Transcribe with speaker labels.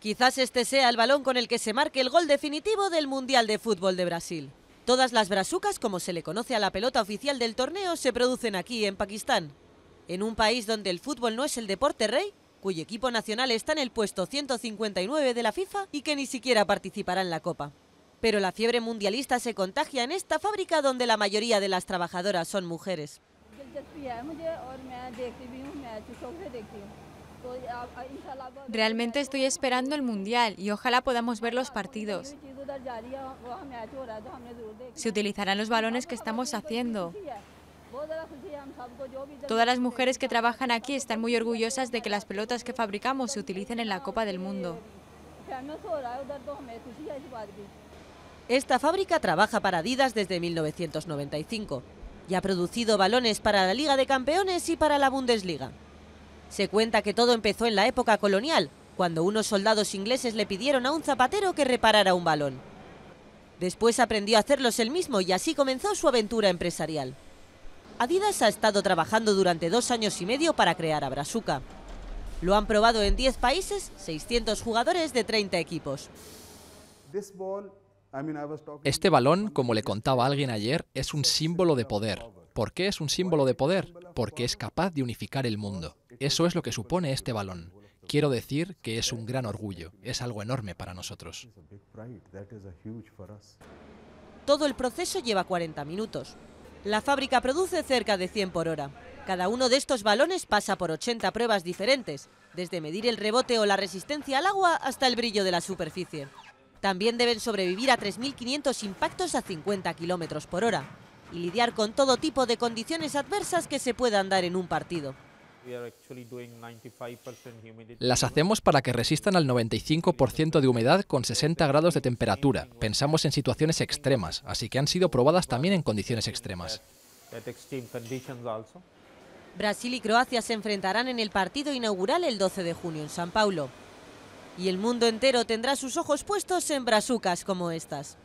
Speaker 1: Quizás este sea el balón con el que se marque el gol definitivo del Mundial de Fútbol de Brasil. Todas las brasucas, como se le conoce a la pelota oficial del torneo, se producen aquí, en Pakistán. En un país donde el fútbol no es el deporte rey, cuyo equipo nacional está en el puesto 159 de la FIFA y que ni siquiera participará en la Copa. Pero la fiebre mundialista se contagia en esta fábrica donde la mayoría de las
Speaker 2: trabajadoras son mujeres. Realmente estoy esperando el Mundial y ojalá podamos ver los partidos. Se utilizarán los balones que estamos haciendo.
Speaker 3: Todas las mujeres
Speaker 2: que trabajan aquí están muy orgullosas de que las pelotas que fabricamos se utilicen en la Copa del Mundo.
Speaker 1: Esta fábrica trabaja para Adidas desde 1995 y ha producido balones para la Liga de Campeones y para la Bundesliga. Se cuenta que todo empezó en la época colonial, cuando unos soldados ingleses le pidieron a un zapatero que reparara un balón. Después aprendió a hacerlos él mismo y así comenzó su aventura empresarial. Adidas ha estado trabajando durante dos años y medio para crear a Brazuca. Lo han probado en 10 países, 600 jugadores de 30 equipos.
Speaker 3: Este balón, como le contaba alguien ayer, es un símbolo de poder. ¿Por qué es un símbolo de poder? Porque es capaz de unificar el mundo. Eso es lo que supone este balón. Quiero decir que es un gran orgullo, es algo enorme para nosotros.
Speaker 1: Todo el proceso lleva 40 minutos. La fábrica produce cerca de 100 por hora. Cada uno de estos balones pasa por 80 pruebas diferentes, desde medir el rebote o la resistencia al agua hasta el brillo de la superficie. También deben sobrevivir a 3.500 impactos a 50 kilómetros por hora y lidiar con todo tipo de condiciones adversas que se puedan dar en un partido.
Speaker 3: Las hacemos para que resistan al 95% de humedad con 60 grados de temperatura. Pensamos en situaciones extremas, así que han sido probadas también en condiciones extremas.
Speaker 1: Brasil y Croacia se enfrentarán en el partido inaugural el 12 de junio en San Paulo. Y el mundo entero tendrá sus ojos puestos en brazucas como estas.